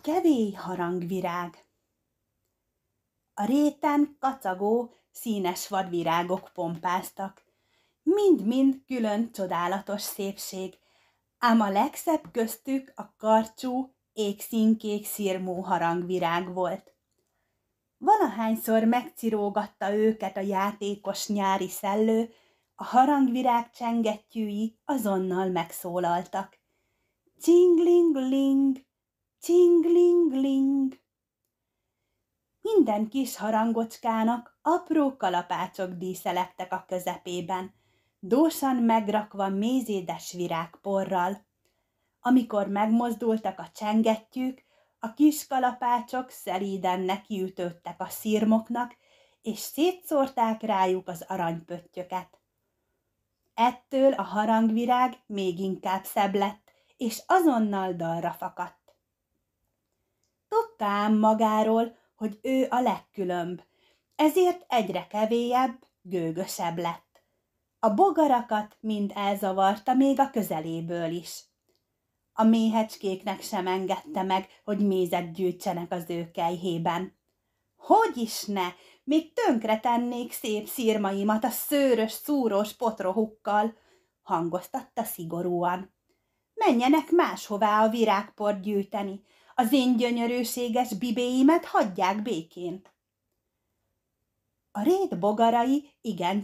kevély harangvirág A réten kacagó, színes vadvirágok pompáztak. Mind-mind külön csodálatos szépség, ám a legszebb köztük a karcsú, égszínkék szirmú harangvirág volt. Valahányszor megcirógatta őket a játékos nyári szellő, a harangvirág csengettyűi azonnal megszólaltak. Csingling-ling, ling! Minden kis harangocskának apró kalapácsok díszeleptek a közepében, dósan megrakva mézédes virágporral. Amikor megmozdultak a csengettyűk, a kis kalapácsok szelíden nekiütöttek a szirmoknak, és szétszórták rájuk az aranypöttyöket. Ettől a harangvirág még inkább szebb lett, és azonnal dalra fakadt hallotta ám magáról, hogy ő a legkülönb, ezért egyre kevéjebb, gőgösebb lett. A bogarakat mind elzavarta még a közeléből is. A méhecskéknek sem engedte meg, hogy mézet gyűjtsenek az ő kejhében. Hogy is ne, még tönkre tennék szép szírmaimat a szőrös, szúrós potrohukkal, hangoztatta szigorúan. Menjenek máshová a virágport gyűjteni, az én gyönyörűséges bibéimet hagyják békén. A rét bogarai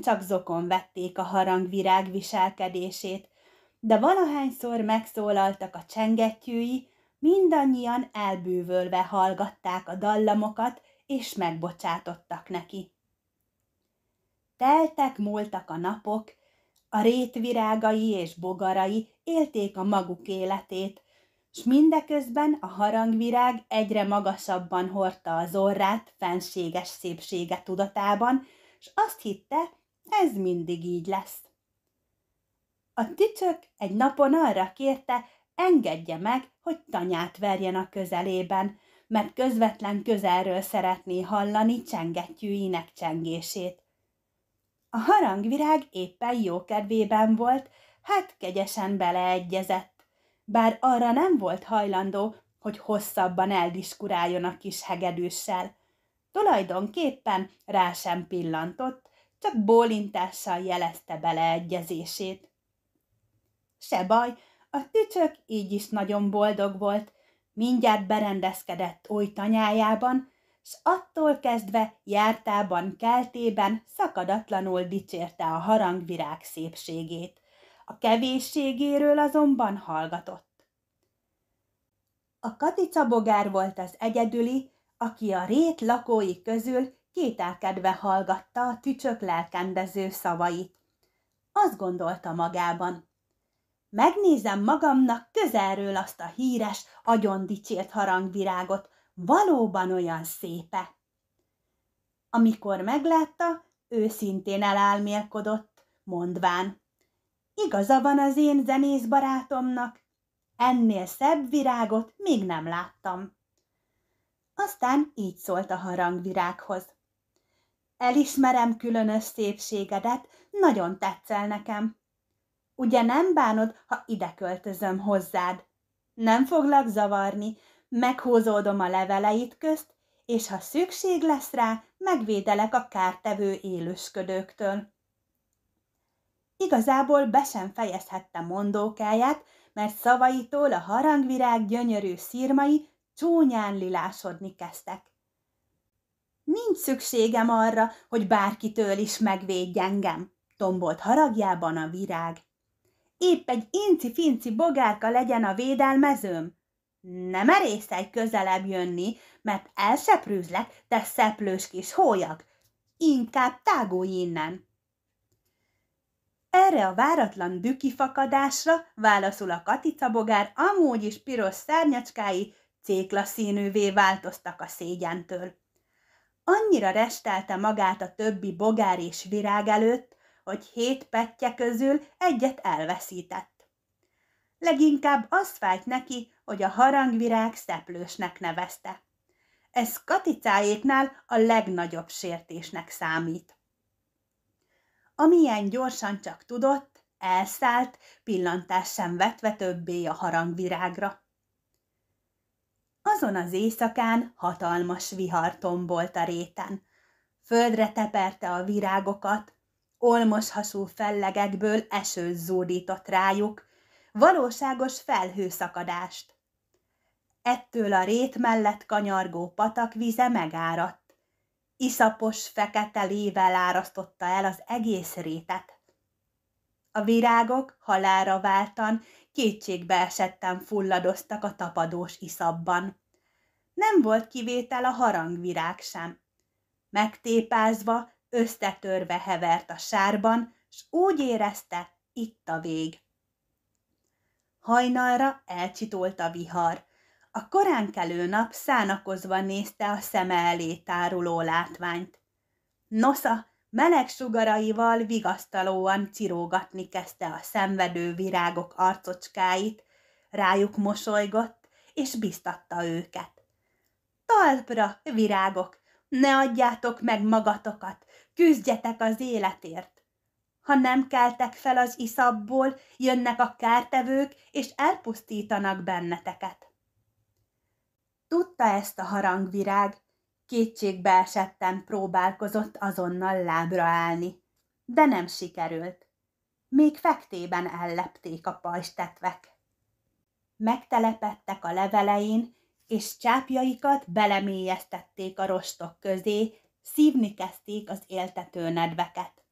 csak zokon vették a harangvirág viselkedését, de valahányszor megszólaltak a csengettyűi, mindannyian elbűvölve hallgatták a dallamokat, és megbocsátottak neki. Teltek, múltak a napok, a rétvirágai és bogarai élték a maguk életét, s mindeközben a harangvirág egyre magasabban hordta az orrát fenséges szépsége tudatában, s azt hitte, ez mindig így lesz. A tücsök egy napon arra kérte, engedje meg, hogy tanyát verjen a közelében, mert közvetlen közelről szeretné hallani csengettyűinek csengését. A harangvirág éppen jókedvében volt, hát kegyesen beleegyezett bár arra nem volt hajlandó, hogy hosszabban eldiskuráljon a kis hegedűssel. Tulajdonképpen rá sem pillantott, csak bólintással jelezte beleegyezését. Se baj, a tücsök így is nagyon boldog volt, mindjárt berendezkedett új tanyájában, s attól kezdve jártában, keltében szakadatlanul dicsérte a harangvirág szépségét a kevésségéről azonban hallgatott. A Katica bogár volt az egyedüli, aki a rét lakói közül kételkedve hallgatta a tücsök lelkendező szavait. Azt gondolta magában. Megnézem magamnak közelről azt a híres, agyon dicsért harangvirágot, valóban olyan szépe. Amikor meglátta, őszintén elálmélkodott, mondván. Igaza van az én zenész barátomnak. Ennél szebb virágot még nem láttam. Aztán így szólt a harangvirághoz. Elismerem különös szépségedet, nagyon tetszel nekem. Ugye nem bánod, ha ide költözöm hozzád? Nem foglak zavarni, meghúzódom a leveleit közt, és ha szükség lesz rá, megvédelek a kártevő élősködőktől. Igazából be sem fejezhette mondókáját, mert szavaitól a harangvirág gyönyörű szírmai csúnyán lilásodni kezdtek. Nincs szükségem arra, hogy bárkitől is megvédj engem, tombolt haragjában a virág. Épp egy inci-finci bogárka legyen a védelmezőm. Nem erészelj közelebb jönni, mert elseprűzlek, te szeplős kis hólyag. Inkább tágulj innen. Erre a váratlan dükifakadásra válaszul a bogár, amúgy is piros szárnyacskái céklaszínűvé változtak a szégyentől. Annyira restelte magát a többi bogár és virág előtt, hogy hét petje közül egyet elveszített. Leginkább az fájt neki, hogy a harangvirág szeplősnek nevezte. Ez katicáéknál a legnagyobb sértésnek számít amilyen gyorsan csak tudott, elszállt, pillantás sem vetve többé a harangvirágra. Azon az éjszakán hatalmas vihar tombolt a réten. Földre teperte a virágokat, olmos hasú fellegekből eső zúdított rájuk, valóságos felhőszakadást. Ettől a rét mellett kanyargó patakvize vize megáradt iszapos fekete lével árasztotta el az egész rétet. A virágok halára váltan, kétségbe esetten fulladoztak a tapadós iszabban. Nem volt kivétel a harangvirág sem. Megtépázva, összetörve hevert a sárban, s úgy érezte, itt a vég. Hajnalra elcsitolt a vihar, a koránkelő nap szánakozva nézte a szeme elé táruló látványt. Nosza meleg sugaraival vigasztalóan cirógatni kezdte a szenvedő virágok arcocskáit, rájuk mosolygott, és biztatta őket. Talpra, virágok, ne adjátok meg magatokat, küzdjetek az életért. Ha nem keltek fel az iszabból, jönnek a kártevők, és elpusztítanak benneteket. Tudta ezt a harangvirág, kétségbe esetten próbálkozott azonnal lábra állni, de nem sikerült. Még fektében ellepték a pajstetvek. Megtelepettek a levelein, és csápjaikat belemélyeztették a rostok közé, szívni kezdték az éltető nedveket.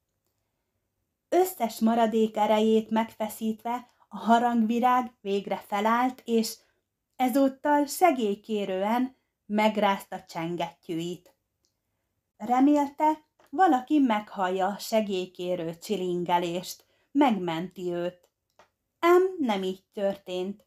Összes maradék erejét megfeszítve a harangvirág végre felállt, és ezúttal segélykérően megrázta csengettyűit. Remélte, valaki meghallja a segélykérő csilingelést, megmenti őt. Ám nem így történt.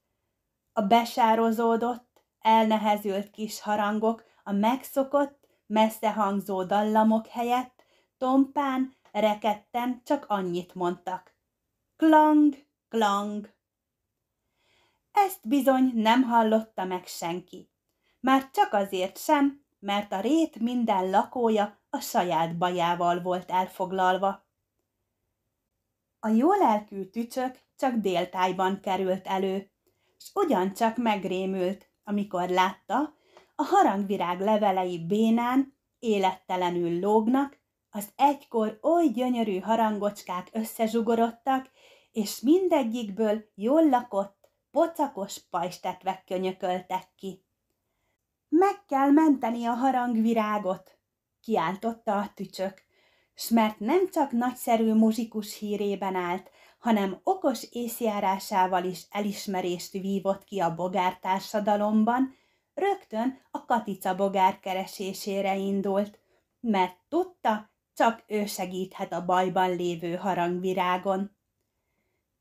A besározódott, elnehezült kis harangok a megszokott, messze hangzó dallamok helyett tompán, rekedten csak annyit mondtak. Klang, klang. Ezt bizony nem hallotta meg senki. Már csak azért sem, mert a rét minden lakója a saját bajával volt elfoglalva. A jól elkű tücsök csak déltájban került elő, s ugyancsak megrémült, amikor látta, a harangvirág levelei bénán, élettelenül lógnak, az egykor oly gyönyörű harangocskák összezsugorodtak, és mindegyikből jól lakott, pocakos pajstetvek könyököltek ki. Meg kell menteni a harangvirágot, kiáltotta a tücsök, s mert nem csak nagyszerű muzsikus hírében állt, hanem okos észjárásával is elismerést vívott ki a bogár társadalomban, rögtön a katica bogár keresésére indult, mert tudta, csak ő segíthet a bajban lévő harangvirágon.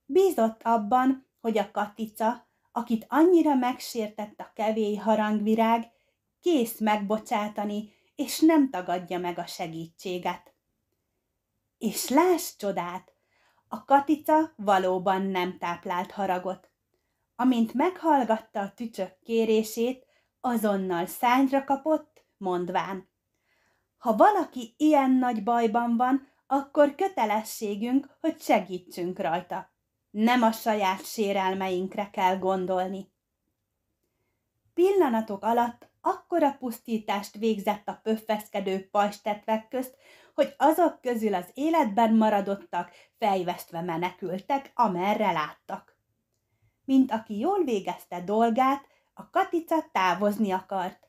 Bízott abban, hogy a Katica, akit annyira megsértett a kevély harangvirág, kész megbocsátani, és nem tagadja meg a segítséget. És láss csodát! A Katica valóban nem táplált haragot. Amint meghallgatta a tücsök kérését, azonnal szányra kapott, mondván. Ha valaki ilyen nagy bajban van, akkor kötelességünk, hogy segítsünk rajta nem a saját sérelmeinkre kell gondolni. Pillanatok alatt akkora pusztítást végzett a pöffeszkedő pajstetvek közt, hogy azok közül az életben maradottak fejvesztve menekültek, amerre láttak. Mint aki jól végezte dolgát, a katica távozni akart,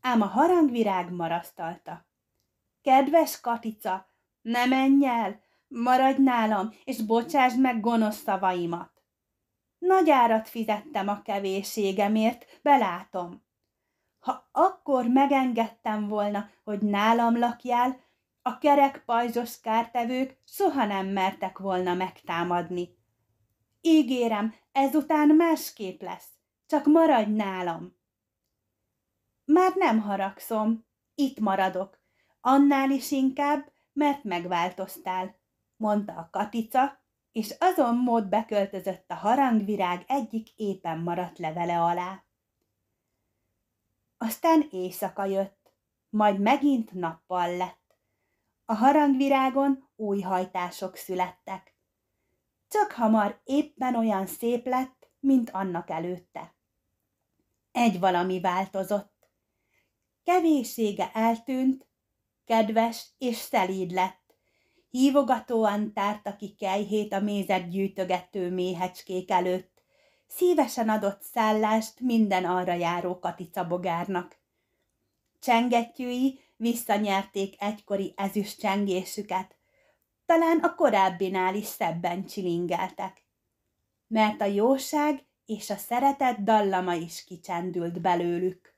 ám a harangvirág marasztalta. Kedves katica, ne menj el, Maradj nálam, és bocsásd meg gonosz szavaimat. Nagy árat fizettem a kevésségemért, belátom. Ha akkor megengedtem volna, hogy nálam lakjál, a kerek pajzsos kártevők soha nem mertek volna megtámadni. Ígérem, ezután másképp lesz, csak maradj nálam. Már nem haragszom, itt maradok, annál is inkább, mert megváltoztál mondta a katica, és azon mód beköltözött a harangvirág egyik éppen maradt levele alá. Aztán éjszaka jött, majd megint nappal lett. A harangvirágon új hajtások születtek. Csak hamar éppen olyan szép lett, mint annak előtte. Egy valami változott. Kevéssége eltűnt, kedves és szelíd lett Hívogatóan tárta ki kejhét a mézet gyűjtögető méhecskék előtt. Szívesen adott szállást minden arra járó katicabogárnak. Csengettyűi visszanyerték egykori ezüst csengésüket. Talán a korábbinál is szebben csilingeltek. Mert a jóság és a szeretet dallama is kicsendült belőlük.